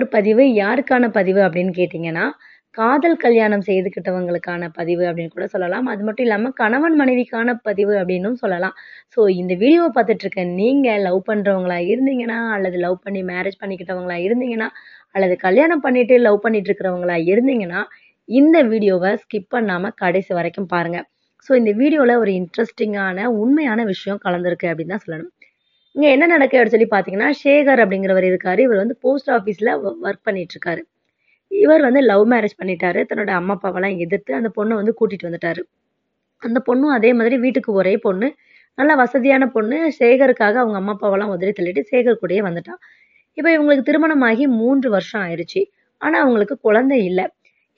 ஒரு பதிவு யாருக்கான பதிவு அப்படின்னு கேட்டிங்கன்னா காதல் கல்யாணம் செய்துக்கிட்டவங்களுக்கான பதிவு அப்படின்னு கூட சொல்லலாம் அது மட்டும் இல்லாமல் கணவன் மனைவிக்கான பதிவு அப்படின்னும் சொல்லலாம் ஸோ இந்த வீடியோவை பார்த்துட்ருக்க நீங்கள் லவ் பண்ணுறவங்களா இருந்தீங்கன்னா அல்லது லவ் பண்ணி மேரேஜ் பண்ணிக்கிட்டவங்களா இருந்தீங்கன்னா அல்லது கல்யாணம் பண்ணிட்டு லவ் பண்ணிட்டு இருக்கிறவங்களா இருந்தீங்கன்னா இந்த வீடியோவை ஸ்கிப் பண்ணாமல் கடைசி வரைக்கும் பாருங்கள் ஸோ இந்த வீடியோவில் ஒரு இன்ட்ரெஸ்டிங்கான உண்மையான விஷயம் கலந்துருக்கு அப்படின்னு தான் சொல்லணும் இங்கே என்ன நடக்கிறது சொல்லி பார்த்தீங்கன்னா சேகர் அப்படிங்கிறவர் இருக்காரு இவர் வந்து போஸ்ட் ஆஃபீஸில் ஒர்க் பண்ணிட்டு இருக்காரு இவர் வந்து லவ் மேரேஜ் பண்ணிட்டாரு தன்னோட அம்மா அப்பாவெல்லாம் எதிர்த்து அந்த பொண்ணை வந்து கூட்டிட்டு வந்துட்டாரு அந்த பொண்ணும் அதே மாதிரி வீட்டுக்கு ஒரே பொண்ணு நல்லா வசதியான பொண்ணு சேகருக்காக அவங்க அம்மா அப்பாவெல்லாம் உதவி தள்ளிட்டு சேகர் கூடயே வந்துட்டான் இப்போ இவங்களுக்கு திருமணமாகி மூன்று வருஷம் ஆயிடுச்சு ஆனால் அவங்களுக்கு குழந்தை இல்லை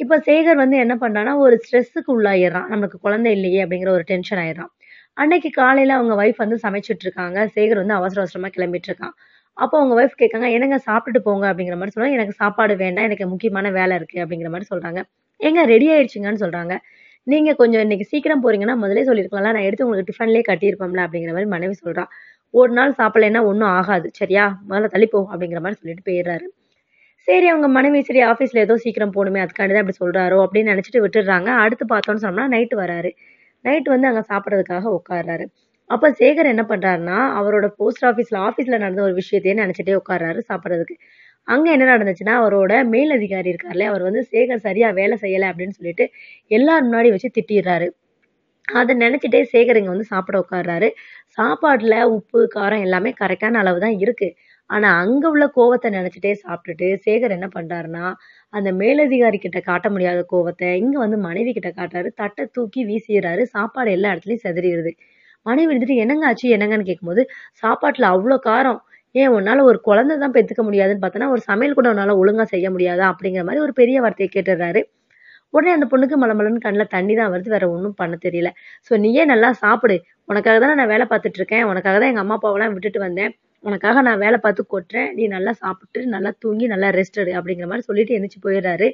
இப்போ சேகர் வந்து என்ன பண்ணுறான்னா ஒரு ஸ்ட்ரெஸ்ஸுக்கு உள்ளாயிடுறான் நமக்கு குழந்தை இல்லையே அப்படிங்கிற ஒரு டென்ஷன் ஆயிடுறான் அன்னைக்கு காலையில் அவங்க ஒய்ஃப் வந்து சமைச்சிட்டு இருக்காங்க சேகர் வந்து அவசர அவசரமாக கிளம்பிட்டு இருக்கான் அப்போ அவங்க ஒய்ஃப் கேட்காங்க என்னங்க சாப்பிட்டுட்டு போங்க அப்படிங்கிற மாதிரி சொல்கிறாங்க எனக்கு சாப்பாடு வேண்டாம் எனக்கு முக்கியமான வேலை இருக்குது அப்படிங்கிற மாதிரி சொல்கிறாங்க எங்க ரெடி ஆயிடுச்சுங்கன்னு சொல்கிறாங்க நீங்கள் கொஞ்சம் இன்னைக்கு சீக்கிரம் போறீங்கன்னா முதலே சொல்லியிருக்கலாம் நான் எடுத்து உங்களுக்கு டிஃபன்லேயே கட்டியிருப்போம்ல அப்படிங்கிற மாதிரி மனைவி சொல்கிறான் ஒரு நாள் சாப்பிடலைன்னா ஒன்றும் ஆகாது சரியா முதல்ல தள்ளிப்போம் அப்படிங்கிற மாதிரி சொல்லிட்டு போயிடுறாரு சரி அவங்க மனைவி சரி ஆஃபீஸில் ஏதோ சீக்கிரம் போகணுமே அதுக்காண்டி தான் அப்படி சொல்கிறாரோ அப்படின்னு நினச்சிட்டு விட்டுடுறாங்க அடுத்து பார்த்தோன்னு சொன்னோம்னா நைட்டு வராரு நைட் வந்து அங்கே சாப்பிட்றதுக்காக உட்காடுறாரு அப்போ சேகர் என்ன பண்ணுறாருன்னா அவரோட போஸ்ட் ஆஃபீஸில் ஆஃபீஸில் நடந்த ஒரு விஷயத்தையே நினச்சிட்டே உட்காடுறாரு சாப்பிட்றதுக்கு அங்கே என்ன நடந்துச்சுன்னா அவரோட மேல் அதிகாரி இருக்கார்ல அவர் வந்து சேகர் சரியாக வேலை செய்யலை அப்படின்னு சொல்லிட்டு எல்லார் முன்னாடி வச்சு திட்டிடுறாரு அதை நினச்சிட்டே சேகர் இங்கே வந்து சாப்பிட உட்காடுறாரு சாப்பாட்டில் உப்பு காரம் எல்லாமே கரெக்டான அளவு தான் இருக்குது ஆனால் அங்கே உள்ள கோவத்தை நினச்சிட்டே சாப்பிட்டுட்டு சேகர் என்ன பண்ணுறாருன்னா அந்த மேலதிகாரி கிட்ட காட்ட முடியாத கோவத்தை இங்கே வந்து மனைவி கிட்ட காட்டுறாரு தட்டை தூக்கி வீசிடுறாரு சாப்பாடு எல்லா இடத்துலையும் செதறிடுது மனைவி இருந்துட்டு என்னங்க ஆச்சு என்னங்கன்னு கேட்கும்போது சாப்பாட்டில் அவ்வளோ காரம் ஏன் உன்னால் ஒரு குழந்தை தான் பெற்றுக்க முடியாதுன்னு பார்த்தோன்னா ஒரு சமையல் கூட உன்னால் ஒழுங்காக செய்ய முடியாதா அப்படிங்கிற மாதிரி ஒரு பெரிய வார்த்தையை கேட்டுடுறாரு உடனே அந்த பொண்ணுக்கு மலமலன்னு கண்ணில் தண்ணி தான் வருது வேற ஒன்றும் பண்ண தெரியல ஸோ நீயே நல்லா சாப்பிடு உனக்காக தானே நான் வேலை பார்த்துட்டு இருக்கேன் உனக்காக தான் எங்கள் அம்மா அப்பாவெல்லாம் விட்டுட்டு வந்தேன் உனக்காக நான் வேலை பார்த்து கொட்டுறேன் நீ நல்லா சாப்பிட்டு நல்லா தூங்கி நல்லா ரெஸ்ட் எடு அப்படிங்கிற மாதிரி சொல்லிட்டு எந்திரிச்சு போயிடுறாரு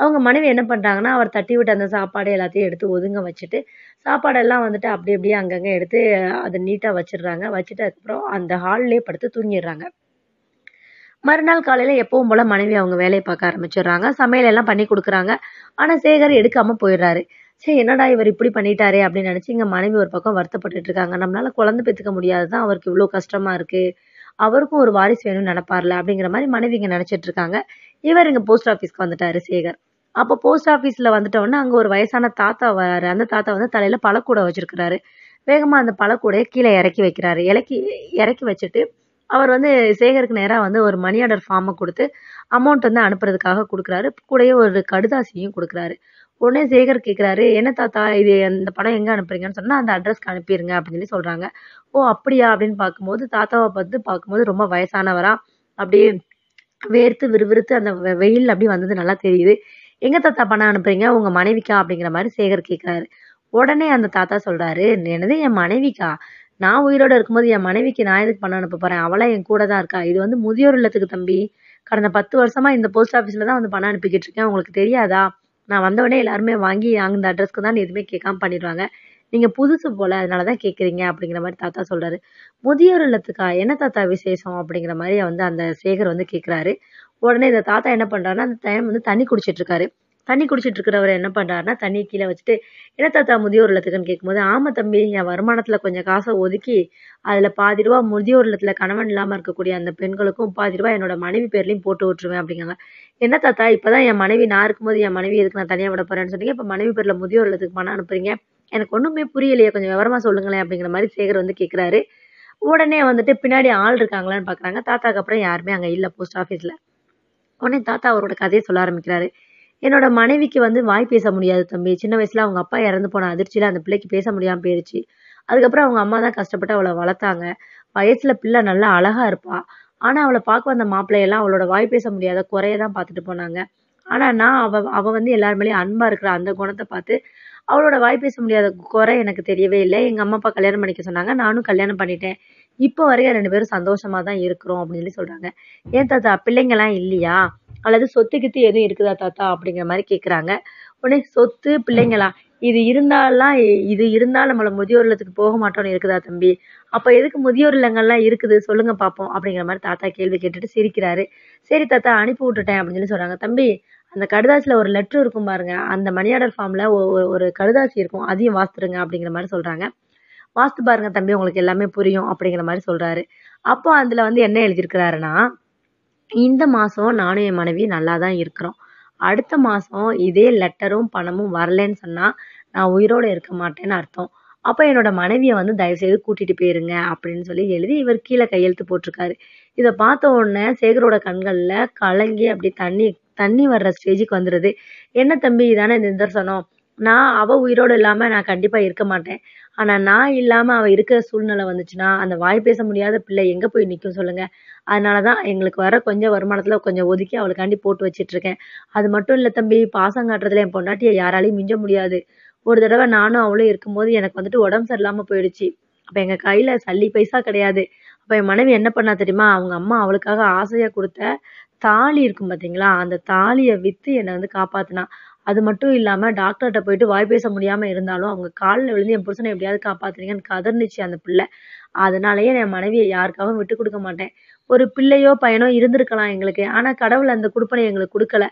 அவங்க மனைவி என்ன பண்ணுறாங்கன்னா அவர் தட்டி விட்டு அந்த சாப்பாடு எல்லாத்தையும் எடுத்து ஒதுங்க வச்சுட்டு சாப்பாடெல்லாம் வந்துட்டு அப்படி அப்படியே அங்கங்கே எடுத்து அதை நீட்டாக வச்சிடுறாங்க வச்சுட்டு அதுக்கப்புறம் அந்த ஹால்லேயே படுத்து தூங்கிடுறாங்க மறுநாள் காலையில் எப்பவும் போல் மனைவி அவங்க வேலையை பார்க்க ஆரம்பிச்சிடுறாங்க சமையல் எல்லாம் பண்ணி கொடுக்குறாங்க ஆனால் சேகர் எடுக்காமல் போயிடுறாரு சரி என்னடா இவர் இப்படி பண்ணிட்டாரே அப்படின்னு நினச்சி இங்கே மனைவி ஒரு பக்கம் வருத்தப்பட்டுட்டு இருக்காங்க நம்மளால குழந்தை பெற்றுக்க முடியாது தான் அவருக்கு இவ்வளோ கஷ்டமாக இருக்குது அவருக்கும் ஒரு வாரிசு வேணும்னு நினப்பார்ல அப்படிங்கிற மாதிரி மனைவி இங்கே நினச்சிட்டு இருக்காங்க இவர் இங்கே போஸ்ட் ஆஃபீஸ்க்கு வந்துட்டாரு சேகர் அப்போ போஸ்ட் ஆஃபீஸில் வந்துட்டோன்னே அங்கே ஒரு வயசான தாத்தா வராரு அந்த தாத்தா வந்து தலையில் பழக்கூடை வச்சிருக்கிறாரு வேகமாக அந்த பழக்கூடையை கீழே இறக்கி வைக்கிறாரு இறக்கி இறக்கி வச்சுட்டு அவர் வந்து சேகருக்கு நேராக வந்து ஒரு மணி ஆர்டர் ஃபார்மை கொடுத்து அமௌண்ட் வந்து அனுப்புறதுக்காக கொடுக்குறாரு கூடயே ஒரு கடுதாசியும் கொடுக்குறாரு உடனே சேகர் கேட்குறாரு என்ன தாத்தா இது இந்த படம் எங்கே அனுப்புறீங்கன்னு சொன்னால் அந்த அட்ரஸ்க்கு அனுப்பிடுங்க அப்படின்னு சொல்லி சொல்கிறாங்க ஓ அப்படியா அப்படின்னு பார்க்கும்போது தாத்தாவை பார்த்து பார்க்கும்போது ரொம்ப வயசானவரா அப்படியே வேர்த்து விறுவிறுத்து அந்த வெயில் அப்படி வந்தது நல்லா தெரியுது எங்கே தாத்தா பணம் அனுப்புறீங்க உங்கள் மனைவிக்கா அப்படிங்கிற மாதிரி சேகர் கேட்குறாரு உடனே அந்த தாத்தா சொல்கிறாரு என்னது என் மனைவிக்கா நான் உயிரோடு இருக்கும்போது என் மனைவிக்கு நான் எதுக்கு பணம் அனுப்ப போகிறேன் அவளாம் என் கூட தான் இருக்கா இது வந்து முதியோர் இல்லத்துக்கு தம்பி கடந்த பத்து வருஷமாக இந்த போஸ்ட் ஆஃபீஸில் தான் வந்து பணம் அனுப்பிக்கிட்டு இருக்கேன் உங்களுக்கு தெரியாதா நான் வந்தவொடனே எல்லாருமே வாங்கி அந்த அட்ரஸ்க்கு தான் எதுவுமே கேட்காம பண்ணிடுவாங்க நீங்கள் புதுசு போல் அதனால தான் கேட்குறீங்க அப்படிங்கிற மாதிரி தாத்தா சொல்கிறாரு முதியோர் இல்லத்துக்கா என்ன தாத்தா விசேஷம் அப்படிங்கிற மாதிரி வந்து அந்த சேகர் வந்து கேட்குறாரு உடனே இந்த தாத்தா என்ன பண்ணுறாருன்னா அந்த டைம் வந்து தண்ணி குடிச்சிட்டு இருக்காரு தண்ணி குடிச்சிட்டு இருக்கிறவர் என்ன பண்ணுறாருன்னா தண்ணி கீழே வச்சுட்டு என்ன தாத்தா முதியோர் இல்லத்துக்குன்னு கேட்கும்போது ஆமாம் தம்பி என் வருமானத்தில் கொஞ்சம் காசை ஒதுக்கி அதில் பாதி ரூபா முதியோர் இல்லத்தில் கணவன் இல்லாமல் இருக்கக்கூடிய அந்த பெண்களுக்கும் பாதி ரூபா என்னோட மனைவி பேர்லையும் போட்டு விட்டுருவேன் அப்படிங்காங்க என்ன தாத்தா இப்போ தான் என் மனைவி நான் இருக்கும்போது என் மனைவி எதுக்கு நான் தனியாக விட போகிறேன்னு சொன்னீங்க இப்போ மனைவி பேரில் முதியோர் இல்லத்துக்கு பணம் அனுப்புறீங்க எனக்கு ஒன்றுமே புரியலையே கொஞ்சம் விவரமாக சொல்லுங்களேன் அப்படிங்கிற மாதிரி சேகர் வந்து கேட்குறாரு உடனே வந்துட்டு பின்னாடி ஆள் இருக்காங்களான்னு பார்க்குறாங்க தாத்தாக்கு அப்புறம் யாருமே அங்கே இல்லை போஸ்ட் ஆஃபீஸில் உடனே தாத்தா அவரோட கதையை சொல்ல ஆரம்பிக்கிறாரு என்னோட மனைவிக்கு வந்து வாய் பேச முடியாது தம்பி சின்ன வயசுல அவங்க அப்பா இறந்து போன அதிர்ச்சியில அந்த பிள்ளைக்கு பேச முடியாமல் போயிருச்சு அதுக்கப்புறம் அவங்க அம்மா தான் கஷ்டப்பட்டு அவளை வளர்த்தாங்க வயசுல பிள்ளை நல்லா அழகா இருப்பா ஆனா அவளை பார்க்க வந்த மாப்பிள்ளையெல்லாம் அவளோட வாய் பேச முடியாத குறைய தான் பார்த்துட்டு போனாங்க ஆனா நான் அவ அவ வந்து எல்லார் மேலேயும் அன்பா இருக்கிற அந்த குணத்தை பார்த்து அவளோட வாய் பேச முடியாத குறை எனக்கு தெரியவே இல்லை எங்கள் அம்மா அப்பா கல்யாணம் பண்ணிக்க சொன்னாங்க நானும் கல்யாணம் பண்ணிட்டேன் இப்போ வரைக்கும் ரெண்டு பேரும் சந்தோஷமாக தான் இருக்கிறோம் அப்படின்னு சொல்லி சொல்கிறாங்க ஏன் தாத்தா எல்லாம் இல்லையா அல்லது சொத்து கித்து எதுவும் இருக்குதா தாத்தா அப்படிங்கிற மாதிரி கேட்குறாங்க உடனே சொத்து பிள்ளைங்களா இது இருந்தாலாம் இது இருந்தால் நம்மளை முதியோர் இல்லத்துக்கு போக மாட்டோம்னு இருக்குதா தம்பி அப்போ எதுக்கு முதியோர் இல்லங்கள்லாம் இருக்குது சொல்லுங்க பார்ப்போம் அப்படிங்கிற மாதிரி தாத்தா கேள்வி கேட்டுட்டு சிரிக்கிறாரு சரி தாத்தா அனுப்பி விட்டுட்டேன் அப்படின்னு சொல்லி சொல்கிறாங்க தம்பி அந்த கடுதாசியில் ஒரு லெட்ரு இருக்கும் பாருங்க அந்த மணி ஆர்டர் ஃபார்மில் ஒரு கடுதாசி இருக்கும் அதையும் வாசித்துருங்க அப்படிங்கிற மாதிரி சொல்கிறாங்க வாசித்து பாருங்க தம்பி உங்களுக்கு எல்லாமே புரியும் அப்படிங்கிற மாதிரி சொல்கிறாரு அப்போ அதில் வந்து என்ன எழுதியிருக்கிறாருன்னா இந்த மாதம் நானும் என் மனைவி நல்லா தான் இருக்கிறோம் அடுத்த மாதம் இதே லெட்டரும் பணமும் வரலன்னு சொன்னால் நான் உயிரோடு இருக்க மாட்டேன்னு அர்த்தம் அப்போ என்னோட மனைவியை வந்து தயவுசெய்து கூட்டிகிட்டு போயிருங்க அப்படின்னு சொல்லி எழுதி இவர் கீழே கையெழுத்து போட்டிருக்காரு இதை பார்த்த உடனே சேகரோட கண்களில் கலங்கி அப்படி தண்ணி தண்ணி வர்ற ஸ்டேஜுக்கு வந்துடுது என்ன தம்பி இதானே நிதர்சனம் நான் அவள் உயிரோடு இல்லாமல் நான் கண்டிப்பாக இருக்க மாட்டேன் ஆனால் நான் இல்லாமல் அவள் இருக்கிற சூழ்நிலை வந்துச்சுன்னா அந்த வாய் பேச முடியாத பிள்ளை எங்கே போய் நிற்கும் சொல்லுங்கள் அதனால தான் எங்களுக்கு வர கொஞ்சம் வருமானத்தில் கொஞ்சம் ஒதுக்கி அவளுக்காண்டி போட்டு வச்சிட்ருக்கேன் அது மட்டும் இல்லை தம்பி பாசம் காட்டுறதுல என் பொண்டாட்டியை யாராலையும் மிஞ்ச முடியாது ஒரு தடவை நானும் அவளும் இருக்கும்போது எனக்கு வந்துட்டு உடம்பு சரியில்லாமல் போயிடுச்சு அப்போ எங்கள் கையில் சல்லி பைசா கிடையாது அப்போ என் மனைவி என்ன பண்ணா தெரியுமா அவங்க அம்மா அவளுக்காக ஆசையாக கொடுத்த தாலி இருக்கும் பார்த்தீங்களா அந்த தாலியை விற்று என்னை வந்து காப்பாற்றினா அது மட்டும் இல்லாமல் டாக்டர்கிட்ட போயிட்டு வாய் பேச முடியாமல் இருந்தாலும் அவங்க காலில் விழுந்து என் புருஷனை எப்படியாவது காப்பாத்துறீங்கன்னு கதர்ந்துச்சு அந்த பிள்ளை அதனாலயே என் மனைவியை யாருக்காகவும் விட்டு கொடுக்க மாட்டேன் ஒரு பிள்ளையோ பையனோ இருந்திருக்கலாம் எங்களுக்கு ஆனால் கடவுள் அந்த கொடுப்பனை எங்களுக்கு கொடுக்கல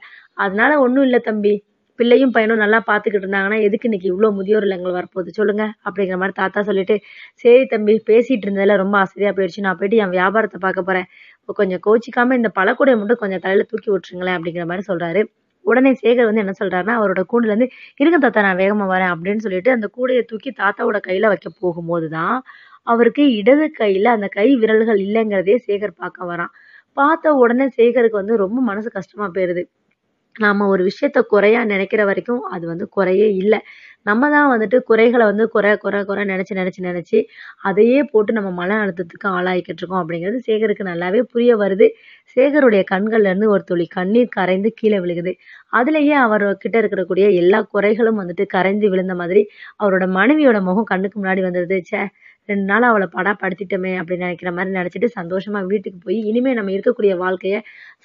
அதனால ஒன்றும் இல்லை தம்பி பிள்ளையும் பையனும் நல்லா பார்த்துக்கிட்டு இருந்தாங்கன்னா எதுக்கு இன்னைக்கு இவ்வளோ முதியோர் இல்லங்கள் வரப்போகுது சொல்லுங்க அப்படிங்கிற மாதிரி தாத்தா சொல்லிட்டு சரி தம்பி பேசிகிட்டு இருந்ததில் ரொம்ப ஆசிரியா போயிடுச்சு நான் போயிட்டு என் வியாபாரத்தை பார்க்க போறேன் கொஞ்சம் கோச்சிக்காமல் இந்த பழக்கூடைய மட்டும் கொஞ்சம் தலையில் தூக்கி விட்டுருங்களேன் அப்படிங்கிற மாதிரி சொல்கிறாரு உடனே சேகர் வந்து என்ன சொல்கிறாருன்னா அவரோட கூண்டுலேருந்து இருங்க தாத்தா நான் வேகமாக வரேன் அப்படின்னு சொல்லிட்டு அந்த கூடையை தூக்கி தாத்தாவோட கையில் வைக்க போகும்போது தான் அவருக்கு இடது கையில் அந்த கை விரல்கள் இல்லைங்கிறதே சேகர் பார்க்க வரான் பார்த்த உடனே சேகருக்கு வந்து ரொம்ப மனசு கஷ்டமாக போயிடுது நாம் ஒரு விஷயத்த குறையாக நினைக்கிற வரைக்கும் அது வந்து குறையே இல்லை நம்ம தான் வந்துட்டு குறைகளை வந்து குறை குறை குறை நினச்சி நினச்சி நினச்சி அதையே போட்டு நம்ம மன அழுத்தத்துக்கு ஆளாகிக்கிட்டு இருக்கோம் அப்படிங்கிறது சேகருக்கு நல்லாவே புரிய வருது சேகருடைய கண்கள்லேருந்து ஒரு துளி கண்ணீர் கரைந்து கீழே விழுகுது அதுலேயே கிட்ட இருக்கக்கூடிய எல்லா குறைகளும் வந்துட்டு கரைந்து விழுந்த மாதிரி அவரோட மனைவியோட முகம் கண்ணுக்கு முன்னாடி வந்துடுது சே ரெண்டு நாள் அவளை படுத்திட்டோமே அப்படின்னு நினைக்கிற மாதிரி நினச்சிட்டு சந்தோஷமாக வீட்டுக்கு போய் இனிமேல் நம்ம இருக்கக்கூடிய வாழ்க்கையை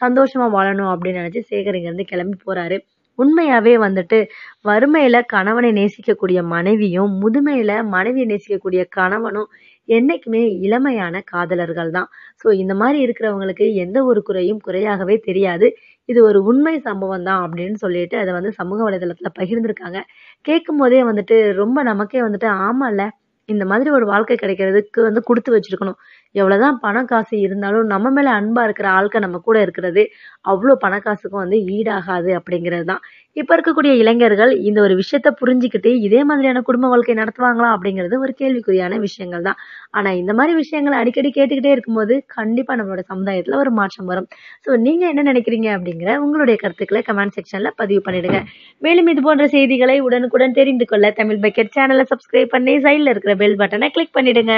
சந்தோஷமாக வாழணும் அப்படின்னு நினச்சி சேகர் இங்கேருந்து கிளம்பி போகிறாரு உண்மையாகவே வந்துட்டு வறுமையில் கணவனை நேசிக்கக்கூடிய மனைவியும் முதுமையில் மனைவியை நேசிக்கக்கூடிய கணவனும் என்றைக்குமே இளமையான காதலர்கள் தான் ஸோ இந்த மாதிரி இருக்கிறவங்களுக்கு எந்த ஒரு குறையும் குறையாகவே தெரியாது இது ஒரு உண்மை சம்பவம் தான் அப்படின்னு சொல்லிட்டு அதை வந்து சமூக வலைதளத்தில் பகிர்ந்திருக்காங்க கேட்கும் போதே வந்துட்டு ரொம்ப நமக்கே வந்துட்டு ஆமாம்ல இந்த மாதிரி ஒரு வாழ்க்கை கிடைக்கிறதுக்கு வந்து கொடுத்து வச்சிருக்கணும் எவ்வளவுதான் தான் பணம் காசு இருந்தாலும் நம்ம மேல அன்பா இருக்கிற ஆட்கள் நம்ம கூட இருக்கிறது அவ்வளோ பணக்காசுக்கும் காசுக்கும் வந்து ஈடாகாது அப்படிங்கிறது தான் இப்போ இருக்கக்கூடிய இளைஞர்கள் இந்த ஒரு விஷயத்த புரிஞ்சுக்கிட்டு இதே மாதிரியான குடும்ப வாழ்க்கை நடத்துவாங்களா அப்படிங்கிறது ஒரு கேள்விக்குறியான விஷயங்கள் தான் ஆனால் இந்த மாதிரி விஷயங்களை அடிக்கடி கேட்டுக்கிட்டே இருக்கும்போது கண்டிப்பாக நம்மளோட சமுதாயத்தில் ஒரு மாற்றம் வரும் ஸோ நீங்கள் என்ன நினைக்கிறீங்க அப்படிங்கிற உங்களுடைய கருத்துக்களை கமெண்ட் செக்ஷனில் பதிவு பண்ணிடுங்க மேலும் இது போன்ற செய்திகளை உடனுக்குடன் தெரிந்து கொள்ள தமிழ் பக்கெட் சேனலை சப்ஸ்கிரைப் பண்ணி சைடில் இருக்கிற பெல் பட்டனை கிளிக் பண்ணிடுங்க